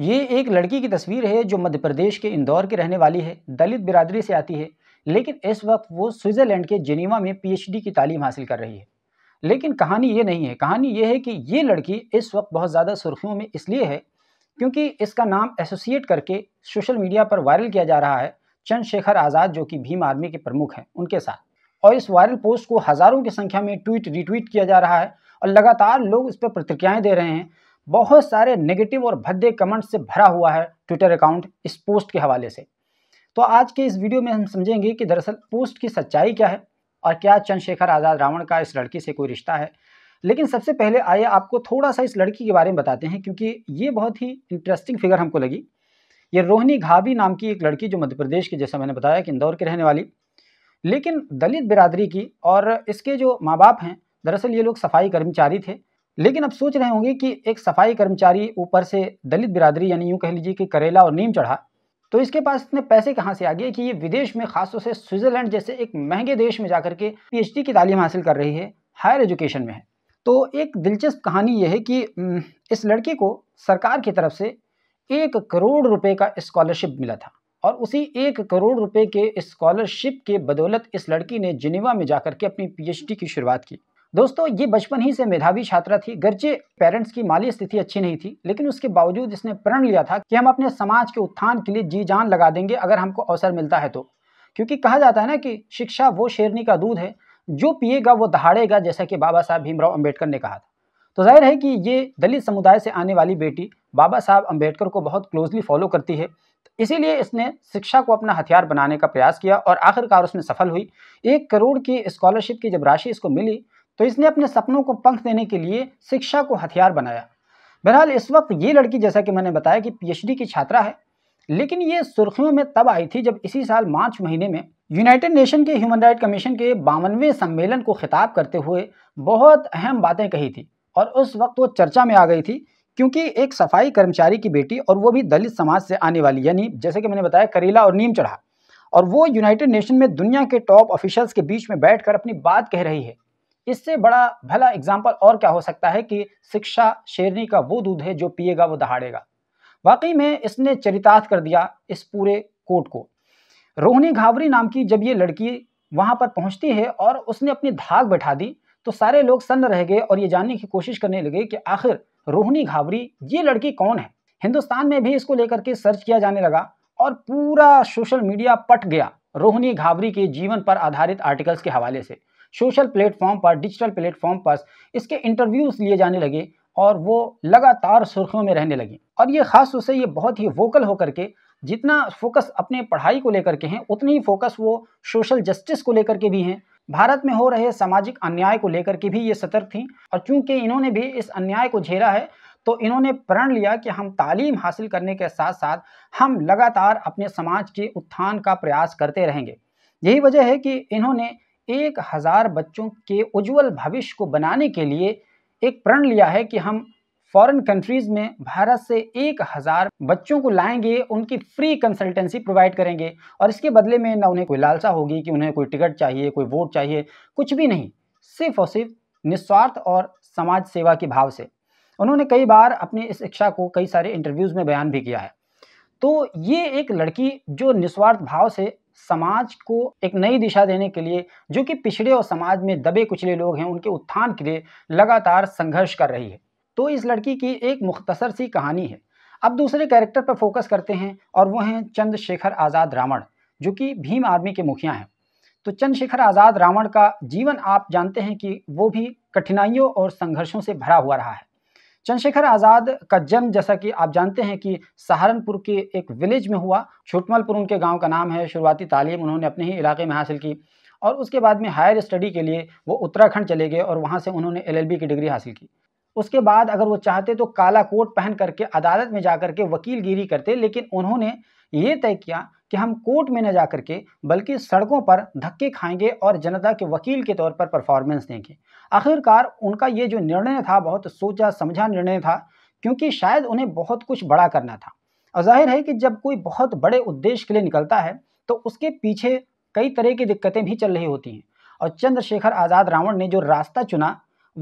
ये एक लड़की की तस्वीर है जो मध्य प्रदेश के इंदौर की रहने वाली है दलित बिरादरी से आती है लेकिन इस वक्त वो स्विट्ज़रलैंड के जेनेवा में पीएचडी की तालीम हासिल कर रही है लेकिन कहानी ये नहीं है कहानी ये है कि ये लड़की इस वक्त बहुत ज़्यादा सुर्खियों में इसलिए है क्योंकि इसका नाम एसोसिएट करके सोशल मीडिया पर वायरल किया जा रहा है चंद्रशेखर आज़ाद जो कि भीम आर्मी के प्रमुख हैं उनके साथ और इस वायरल पोस्ट को हज़ारों की संख्या में ट्वीट रिट्वीट किया जा रहा है और लगातार लोग इस पर प्रतिक्रियाएँ दे रहे हैं बहुत सारे नेगेटिव और भद्दे कमेंट से भरा हुआ है ट्विटर अकाउंट इस पोस्ट के हवाले से तो आज के इस वीडियो में हम समझेंगे कि दरअसल पोस्ट की सच्चाई क्या है और क्या चंद्रशेखर आज़ाद रावण का इस लड़की से कोई रिश्ता है लेकिन सबसे पहले आइए आपको थोड़ा सा इस लड़की के बारे में बताते हैं क्योंकि ये बहुत ही इंटरेस्टिंग फिगर हमको लगी ये रोहिणी घाबी नाम की एक लड़की जो मध्य प्रदेश की जैसा मैंने बताया कि इंदौर की रहने वाली लेकिन दलित बिरादरी की और इसके जो माँ बाप हैं दरअसल ये लोग सफाई कर्मचारी थे लेकिन अब सोच रहे होंगे कि एक सफाई कर्मचारी ऊपर से दलित बिरादरी यानी यूँ कह लीजिए कि करेला और नीम चढ़ा तो इसके पास इतने पैसे कहाँ से आ गए कि ये विदेश में खासतौर से स्विट्ज़रलैंड जैसे एक महंगे देश में जाकर के पीएचडी की तालीम हासिल कर रही है हायर एजुकेशन में है तो एक दिलचस्प कहानी यह है कि इस लड़के को सरकार की तरफ से एक करोड़ रुपए का स्कॉलरशिप मिला था और उसी एक करोड़ रुपए के स्कॉलरशिप के बदौलत इस लड़की ने जिनेवा में जाकर के अपनी पीएचडी की शुरुआत की दोस्तों ये बचपन ही से मेधावी छात्रा थी गर्चे पेरेंट्स की माली स्थिति अच्छी नहीं थी लेकिन उसके बावजूद इसने प्रण लिया था कि हम अपने समाज के उत्थान के लिए जी जान लगा देंगे अगर हमको अवसर मिलता है तो क्योंकि कहा जाता है ना कि शिक्षा वो शेरनी का दूध है जो पिएगा वो दहाड़ेगा जैसा कि बाबा साहब भीमराव अम्बेडकर ने कहा था तो जाहिर है कि ये दलित समुदाय से आने वाली बेटी बाबा साहब अम्बेडकर को बहुत क्लोजली फॉलो करती है इसीलिए इसने शिक्षा को अपना हथियार बनाने का प्रयास किया और आखिरकार उसमें सफल हुई एक करोड़ की स्कॉलरशिप की जब राशि इसको मिली तो इसने अपने सपनों को पंख देने के लिए शिक्षा को हथियार बनाया बहरहाल इस वक्त ये लड़की जैसा कि मैंने बताया कि पीएचडी की छात्रा है लेकिन ये सुर्खियों में तब आई थी जब इसी साल मार्च महीने में यूनाइटेड नेशन के ह्यूमन राइट कमीशन के बावनवें सम्मेलन को खिताब करते हुए बहुत अहम बातें कही थी और उस वक्त वो चर्चा में आ गई थी क्योंकि एक सफाई कर्मचारी की बेटी और वो भी दलित समाज से आने वाली यानी जैसे कि मैंने बताया करेला और नीम चढ़ा और वो यूनाइटेड नेशन में दुनिया के टॉप ऑफिशल्स के बीच में बैठकर अपनी बात कह रही है इससे बड़ा भला एग्जाम्पल और क्या हो सकता है कि शिक्षा शेरनी का वो दूध है जो पिएगा वो दहाड़ेगा वाकई में इसने चरितार्थ कर दिया इस पूरे कोट को रोहनी घावरी नाम की जब ये लड़की वहाँ पर पहुँचती है और उसने अपनी धाक बैठा दी तो सारे लोग सन्न रह गए और ये जानने की कोशिश करने लगे कि आखिर रोहनी घावरी ये लड़की कौन है हिंदुस्तान में भी इसको लेकर के सर्च किया जाने लगा और पूरा सोशल मीडिया पट गया रोहिणी घावरी के जीवन पर आधारित आर्टिकल्स के हवाले से सोशल प्लेटफॉर्म पर डिजिटल प्लेटफॉर्म पर इसके इंटरव्यूज़ लिए जाने लगे और वो लगातार सुर्खियों में रहने लगी और ये ख़ास तौर से ये बहुत ही वोकल होकर के जितना फोकस अपने पढ़ाई को लेकर के हैं उतनी ही फोकस वो सोशल जस्टिस को लेकर के भी हैं भारत में हो रहे सामाजिक अन्याय को लेकर के भी ये सतर्क थी और चूंकि इन्होंने भी इस अन्याय को झेला है तो इन्होंने प्रण लिया कि हम तालीम हासिल करने के साथ साथ हम लगातार अपने समाज के उत्थान का प्रयास करते रहेंगे यही वजह है कि इन्होंने एक हज़ार बच्चों के उज्जवल भविष्य को बनाने के लिए एक प्रण लिया है कि हम फॉरेन कंट्रीज़ में भारत से एक हज़ार बच्चों को लाएंगे उनकी फ्री कंसल्टेंसी प्रोवाइड करेंगे और इसके बदले में ना उन्हें कोई लालसा होगी कि उन्हें कोई टिकट चाहिए कोई वोट चाहिए कुछ भी नहीं सिर्फ और सिर्फ निस्वार्थ और समाज सेवा के भाव से उन्होंने कई बार अपनी इस इच्छा को कई सारे इंटरव्यूज़ में बयान भी किया है तो ये एक लड़की जो निस्वार्थ भाव से समाज को एक नई दिशा देने के लिए जो कि पिछड़े और समाज में दबे कुचले लोग हैं उनके उत्थान के लिए लगातार संघर्ष कर रही है तो इस लड़की की एक मुख्तसर सी कहानी है अब दूसरे कैरेक्टर पर फोकस करते हैं और वह हैं चंद्रशेखर आज़ाद रावण जो कि भीम आर्मी के मुखिया हैं तो चंद्रशेखर आज़ाद रावण का जीवन आप जानते हैं कि वो भी कठिनाइयों और संघर्षों से भरा हुआ रहा है चंद्रशेखर आज़ाद का जन्म जैसा कि आप जानते हैं कि सहारनपुर के एक विलेज में हुआ छुटमलपुर उनके गांव का नाम है शुरुआती तालीम उन्होंने अपने ही इलाके में हासिल की और उसके बाद में हायर स्टडी के लिए वो उत्तराखंड चले गए और वहाँ से उन्होंने एल की डिग्री हासिल की उसके बाद अगर वो चाहते तो काला कोट पहन करके अदालत में जा करके वकीलगिरी करते लेकिन उन्होंने ये तय किया कि हम कोर्ट में न जा करके बल्कि सड़कों पर धक्के खाएंगे और जनता के वकील के तौर पर परफॉर्मेंस देंगे आखिरकार उनका ये जो निर्णय था बहुत सोचा समझा निर्णय था क्योंकि शायद उन्हें बहुत कुछ बड़ा करना था और जाहिर है कि जब कोई बहुत बड़े उद्देश्य के लिए निकलता है तो उसके पीछे कई तरह की दिक्कतें भी चल रही होती हैं और चंद्रशेखर आज़ाद रावण ने जो रास्ता चुना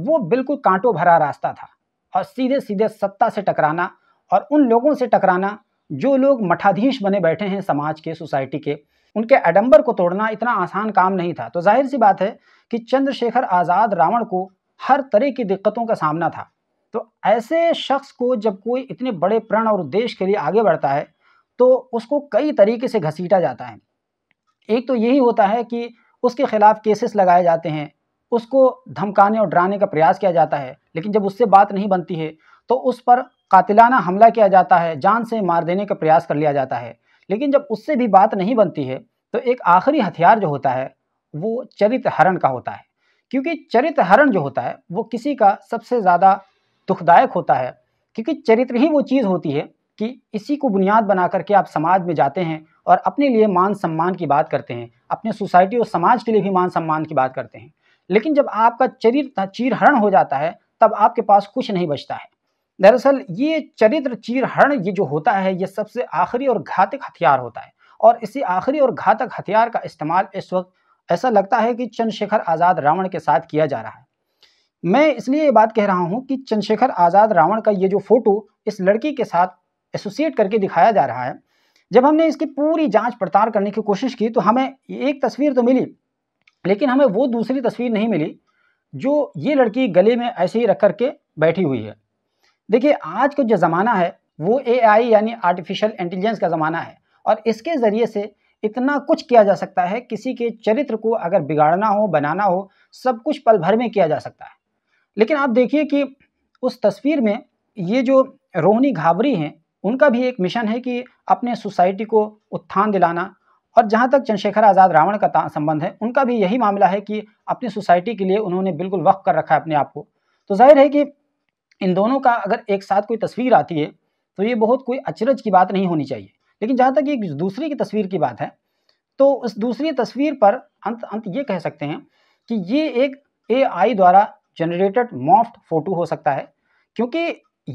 वो बिल्कुल कांटों भरा रास्ता था और सीधे सीधे सत्ता से टकराना और उन लोगों से टकराना जो लोग मठाधीश बने बैठे हैं समाज के सोसाइटी के उनके एडम्बर को तोड़ना इतना आसान काम नहीं था तो जाहिर सी बात है कि चंद्रशेखर आज़ाद रावण को हर तरह की दिक्कतों का सामना था तो ऐसे शख्स को जब कोई इतने बड़े प्रण और उद्देश्य के लिए आगे बढ़ता है तो उसको कई तरीके से घसीटा जाता है एक तो यही होता है कि उसके खिलाफ केसेस लगाए जाते हैं उसको धमकाने और डराने का प्रयास किया जाता है लेकिन जब उससे बात नहीं बनती है तो उस पर कातिलाना हमला किया जाता है जान से मार देने का प्रयास कर लिया जाता है लेकिन जब उससे भी बात नहीं बनती है तो एक आखिरी हथियार जो होता है वो चरित्र हरण का होता है क्योंकि चरित्र हरण जो होता है वो किसी का सबसे ज़्यादा दुखदायक होता है क्योंकि चरित्र ही वो चीज़ होती है कि इसी को बुनियाद बना करके आप समाज में जाते हैं और अपने लिए मान सम्मान की बात करते हैं अपने सोसाइटी और समाज के लिए भी मान सम्मान की बात करते हैं लेकिन जब आपका चरित्र हरण हो जाता है तब आपके पास कुछ नहीं बचता है दरअसल ये चरित्र चीरहरण ये जो होता है ये सबसे आखिरी और घातक हथियार होता है और इसी आखिरी और घातक हथियार का इस्तेमाल इस वक्त ऐसा लगता है कि चंद्रशेखर आज़ाद रावण के साथ किया जा रहा है मैं इसलिए ये बात कह रहा हूँ कि चंद्रशेखर आज़ाद रावण का ये जो फ़ोटो इस लड़की के साथ एसोसिएट करके दिखाया जा रहा है जब हमने इसकी पूरी जांच पड़ताल करने की कोशिश की तो हमें एक तस्वीर तो मिली लेकिन हमें वो दूसरी तस्वीर नहीं मिली जो ये लड़की गले में ऐसे ही रख करके बैठी हुई है देखिए आज का जो ज़माना है वो एआई यानी आर्टिफिशियल इंटेलिजेंस का ज़माना है और इसके ज़रिए से इतना कुछ किया जा सकता है किसी के चरित्र को अगर बिगाड़ना हो बनाना हो सब कुछ पल भर में किया जा सकता है लेकिन आप देखिए कि उस तस्वीर में ये जो रोहनी घाबरी हैं उनका भी एक मिशन है कि अपने सोसाइटी को उत्थान दिलाना और जहाँ तक चंद्रशेखर आज़ाद रावण का संबंध है उनका भी यही मामला है कि अपनी सोसाइटी के लिए उन्होंने बिल्कुल वक्त कर रखा है अपने आप को तो जाहिर है कि इन दोनों का अगर एक साथ कोई तस्वीर आती है तो ये बहुत कोई अचरज की बात नहीं होनी चाहिए लेकिन जहाँ तक एक दूसरी की तस्वीर की बात है तो उस दूसरी तस्वीर पर अंत अंत ये कह सकते हैं कि ये एक ए द्वारा जनरेटेड मॉफ्ट फ़ोटो हो सकता है क्योंकि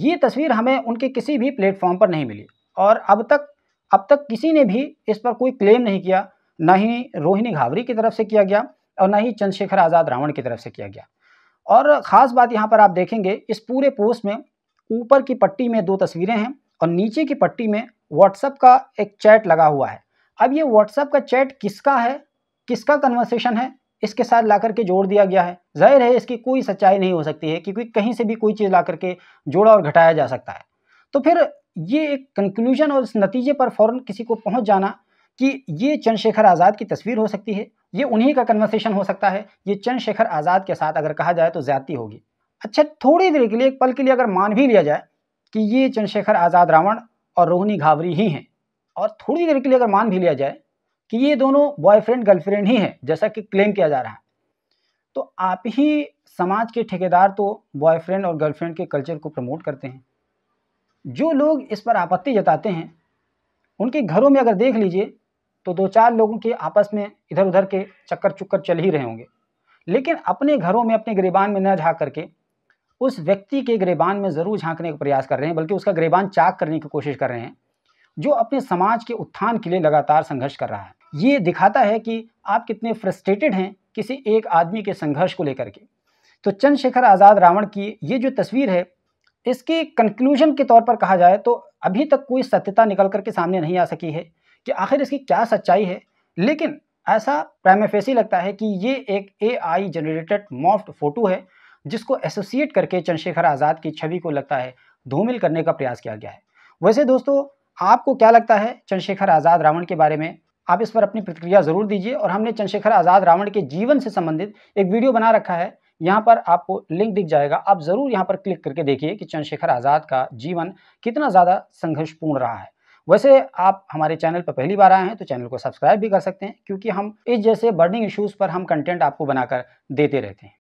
ये तस्वीर हमें उनके किसी भी प्लेटफॉर्म पर नहीं मिली और अब तक अब तक किसी ने भी इस पर कोई क्लेम नहीं किया ना ही रोहिणी घावरी की तरफ से किया गया और ना ही चंद्रशेखर आज़ाद रावण की तरफ से किया गया और ख़ास बात यहाँ पर आप देखेंगे इस पूरे पोस्ट में ऊपर की पट्टी में दो तस्वीरें हैं और नीचे की पट्टी में व्हाट्सअप का एक चैट लगा हुआ है अब ये व्हाट्सअप का चैट किसका है किसका कन्वर्सेशन है इसके साथ ला करके जोड़ दिया गया है जाहिर है इसकी कोई सच्चाई नहीं हो सकती है क्योंकि कहीं से भी कोई चीज़ ला करके जोड़ा और घटाया जा सकता है तो फिर ये एक कंक्लूजन और इस नतीजे पर फ़ौर किसी को पहुँच जाना कि ये चंद्रशेखर आज़ाद की तस्वीर हो सकती है ये उन्हीं का कन्वर्सेशन हो सकता है ये चंद्रशेखर आज़ाद के साथ अगर कहा जाए तो ज़्यादती होगी अच्छा थोड़ी देर के लिए एक पल के लिए अगर मान भी लिया जाए कि ये चंद्रशेखर आज़ाद रावण और रोहिणी घावरी ही हैं और थोड़ी देर के लिए अगर मान भी लिया जाए कि ये दोनों बॉयफ्रेंड गर्लफ्रेंड ही हैं जैसा कि क्लेम किया जा रहा है तो आप ही समाज के ठेकेदार तो बॉयफ्रेंड और गर्लफ्रेंड के कल्चर को प्रमोट करते हैं जो लोग इस पर आपत्ति जताते हैं उनके घरों में अगर देख लीजिए तो दो चार लोगों के आपस में इधर उधर के चक्कर चुक्कर चल ही रहे होंगे लेकिन अपने घरों में अपने गरीबान में न झाँक करके उस व्यक्ति के गरीबान में ज़रूर झांकने का प्रयास कर रहे हैं बल्कि उसका गरीबान चाक करने की कोशिश कर रहे हैं जो अपने समाज के उत्थान के लिए लगातार संघर्ष कर रहा है ये दिखाता है कि आप कितने फ्रस्ट्रेटेड हैं किसी एक आदमी के संघर्ष को लेकर के तो चंद्रशेखर आज़ाद रावण की ये जो तस्वीर है इसके कंक्लूजन के तौर पर कहा जाए तो अभी तक कोई सत्यता निकल करके सामने नहीं आ सकी है कि आखिर इसकी क्या सच्चाई है लेकिन ऐसा प्राइमेफेसी लगता है कि ये एक ए आई जनरेटेड मॉफ्ट फोटो है जिसको एसोसिएट करके चंद्रशेखर आज़ाद की छवि को लगता है धूमिल करने का प्रयास किया गया है वैसे दोस्तों आपको क्या लगता है चंद्रशेखर आज़ाद रावण के बारे में आप इस पर अपनी प्रतिक्रिया ज़रूर दीजिए और हमने चंद्रशेखर आज़ाद रावण के जीवन से संबंधित एक वीडियो बना रखा है यहाँ पर आपको लिंक दिख जाएगा आप ज़रूर यहाँ पर क्लिक करके देखिए कि चंद्रशेखर आज़ाद का जीवन कितना ज़्यादा संघर्षपूर्ण रहा है वैसे आप हमारे चैनल पर पहली बार आए हैं तो चैनल को सब्सक्राइब भी कर सकते हैं क्योंकि हम इस जैसे बर्निंग इश्यूज़ पर हम कंटेंट आपको बनाकर देते रहते हैं